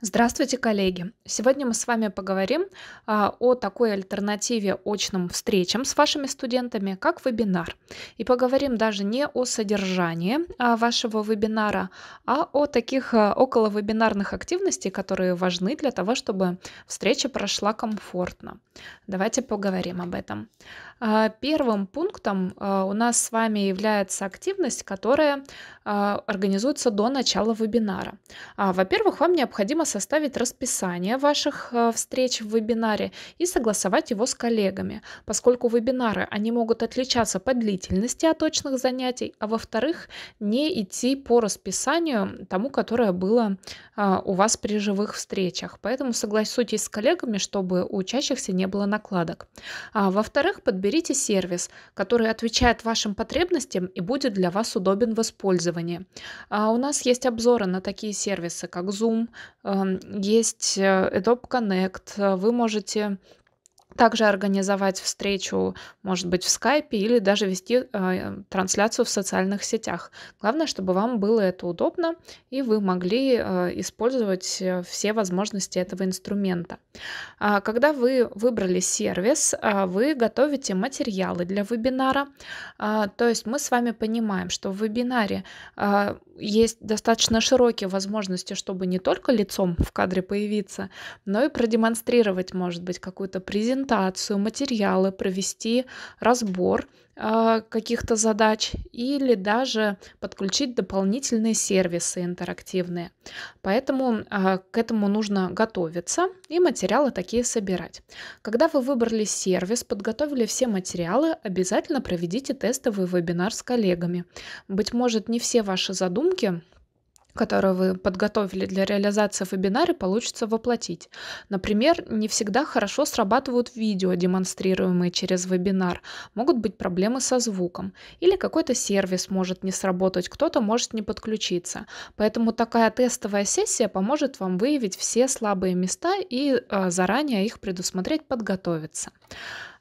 Здравствуйте, коллеги! Сегодня мы с вами поговорим а, о такой альтернативе очным встречам с вашими студентами, как вебинар. И поговорим даже не о содержании а, вашего вебинара, а о таких а, околовебинарных активностях, которые важны для того, чтобы встреча прошла комфортно. Давайте поговорим об этом. А, первым пунктом а, у нас с вами является активность, которая а, организуются до начала вебинара. А, во-первых, вам необходимо составить расписание ваших а, встреч в вебинаре и согласовать его с коллегами, поскольку вебинары, они могут отличаться по длительности от точных занятий, а во-вторых, не идти по расписанию тому, которое было у вас при живых встречах. Поэтому согласуйтесь с коллегами, чтобы у учащихся не было накладок. Во-вторых, подберите сервис, который отвечает вашим потребностям и будет для вас удобен в использовании тестирование. А у нас есть обзоры на такие сервисы, как Zoom, эм, есть э, Adobe Connect. Э, вы можете также организовать встречу, может быть, в скайпе или даже вести э, трансляцию в социальных сетях. Главное, чтобы вам было это удобно и вы могли э, использовать э, все возможности этого инструмента. А, когда вы выбрали сервис, а, вы готовите материалы для вебинара. А, то есть мы с вами понимаем, что в вебинаре а, есть достаточно широкие возможности, чтобы не только лицом в кадре появиться, но и продемонстрировать, может быть, какую-то презентацию презентацию, материалы, провести разбор а, каких-то задач или даже подключить дополнительные сервисы интерактивные. Поэтому а, к этому нужно готовиться и материалы такие собирать. Когда вы выбрали сервис, подготовили все материалы, обязательно проведите тестовый вебинар с коллегами. Быть может, не все ваши задумки которые вы подготовили для реализации в получится воплотить. Например, не всегда хорошо срабатывают видео, демонстрируемые через вебинар. Могут быть проблемы со звуком. Или какой-то сервис может не сработать, кто-то может не подключиться. Поэтому такая тестовая сессия поможет вам выявить все слабые места и э, заранее их предусмотреть, подготовиться.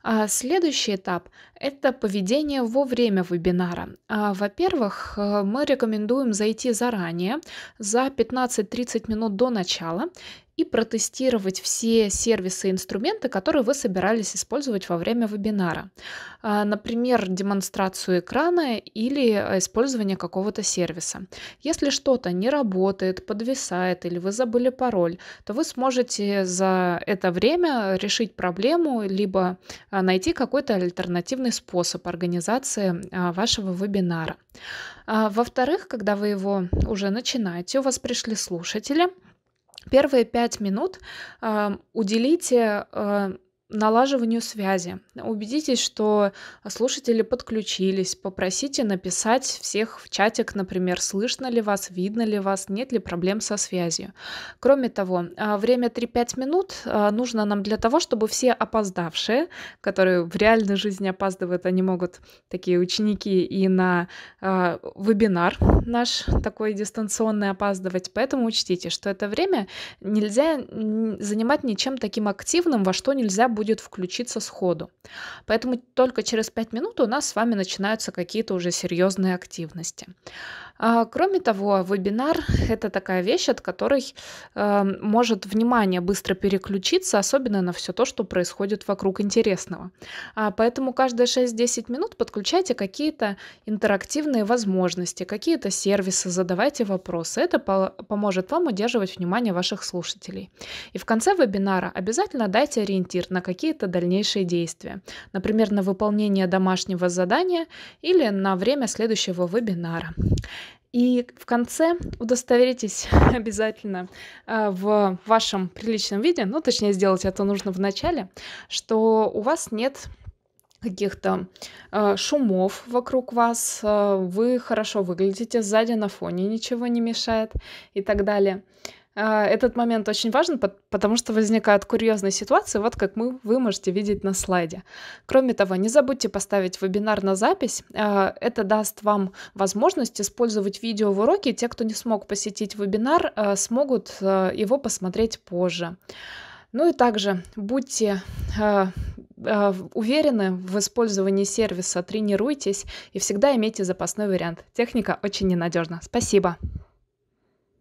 А следующий этап – это поведение во время вебинара. А, во-первых, э, мы рекомендуем зайти заранее, за 15-30 минут до начала, и протестировать все сервисы и инструменты, которые вы собирались использовать во время вебинара. А, например, демонстрацию экрана или э, использование какого-то сервиса. Если что-то не работает, подвисает или вы забыли пароль, то вы сможете за это время решить проблему, либо а, найти какой-то альтернативный способ организации а, вашего вебинара. Во-вторых, когда вы его уже начинаете, у вас пришли слушатели – Первые пять минут эм, э, уделите налаживанию связи. Убедитесь, что слушатели подключились, попросите написать всех в чатик, например, слышно ли вас, видно ли вас, нет ли проблем со связью. Кроме того, а, время 3-5 минут а, нужно нам для того, чтобы все опоздавшие, которые в реальной жизни опаздывают, они могут, такие ученики, и на э, вебинар наш такой дистанционный опаздывать. Поэтому учтите, что это время нельзя занимать ничем таким активным, во что нельзя будет включиться сходу. Поэтому только через 5 минут у нас с вами начинаются какие-то уже серьезные активности. А, кроме того, вебинар — это такая вещь, от которой э, может внимание быстро переключиться, особенно на все то, что происходит вокруг интересного. А поэтому каждые 6-10 минут подключайте какие-то интерактивные возможности, какие-то сервисы, задавайте вопросы. Это по поможет вам удерживать внимание ваших слушателей. И в конце вебинара обязательно дайте ориентир на какие-то дальнейшие действия, например, на выполнение домашнего задания или на время следующего вебинара. И в конце удостоверитесь обязательно э, в вашем приличном виде, ну точнее сделать это нужно в начале, что у вас нет каких-то э, шумов вокруг вас, э, вы хорошо выглядите сзади на фоне, ничего не мешает и так далее. А, этот момент очень важен, потому что возникают курьезные ситуации, вот как мы, вы можете видеть на слайде. Кроме того, не забудьте поставить вебинар на запись. А, это даст вам возможность использовать видео в уроке. Те, кто не смог посетить вебинар, а, смогут его посмотреть позже. Ну и также будьте уверены в использовании сервиса, тренируйтесь и всегда имейте запасной вариант. Техника очень ненадежна. Спасибо.